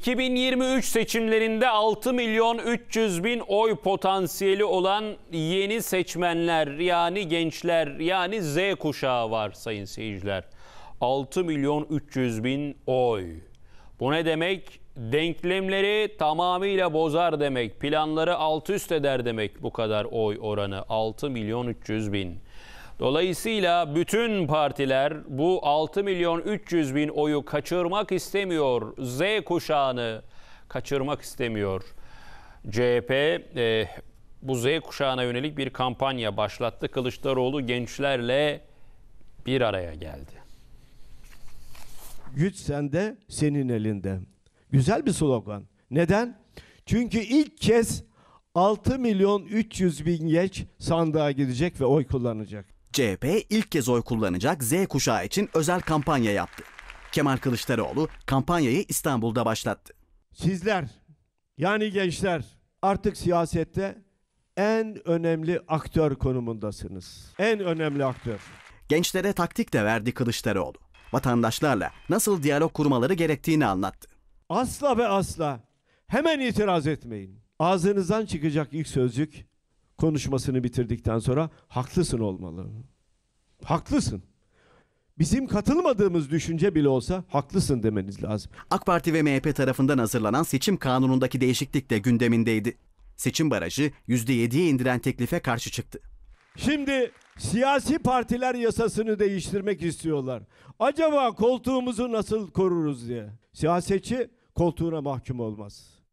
2023 seçimlerinde 6 milyon 300 bin oy potansiyeli olan yeni seçmenler yani gençler yani Z kuşağı var sayın seyirciler. 6 milyon 300 bin oy. Bu ne demek? Denklemleri tamamıyla bozar demek. Planları alt üst eder demek bu kadar oy oranı. 6 milyon 300 bin. Dolayısıyla bütün partiler bu 6 milyon 300 bin oyu kaçırmak istemiyor. Z kuşağını kaçırmak istemiyor. CHP e, bu Z kuşağına yönelik bir kampanya başlattı. Kılıçdaroğlu gençlerle bir araya geldi. Güç sende, senin elinde. Güzel bir slogan. Neden? Çünkü ilk kez 6 milyon 300 bin genç sandığa gidecek ve oy kullanacak. CHP ilk kez oy kullanacak Z kuşağı için özel kampanya yaptı. Kemal Kılıçdaroğlu kampanyayı İstanbul'da başlattı. Sizler yani gençler artık siyasette en önemli aktör konumundasınız. En önemli aktör. Gençlere taktik de verdi Kılıçdaroğlu. Vatandaşlarla nasıl diyalog kurmaları gerektiğini anlattı. Asla ve asla hemen itiraz etmeyin. Ağzınızdan çıkacak ilk sözcük konuşmasını bitirdikten sonra haklısın olmalı. Haklısın. Bizim katılmadığımız düşünce bile olsa haklısın demeniz lazım. AK Parti ve MHP tarafından hazırlanan seçim kanunundaki değişiklik de gündemindeydi. Seçim barajı %7'ye indiren teklife karşı çıktı. Şimdi siyasi partiler yasasını değiştirmek istiyorlar. Acaba koltuğumuzu nasıl koruruz diye. Siyasetçi koltuğuna mahkum olmaz.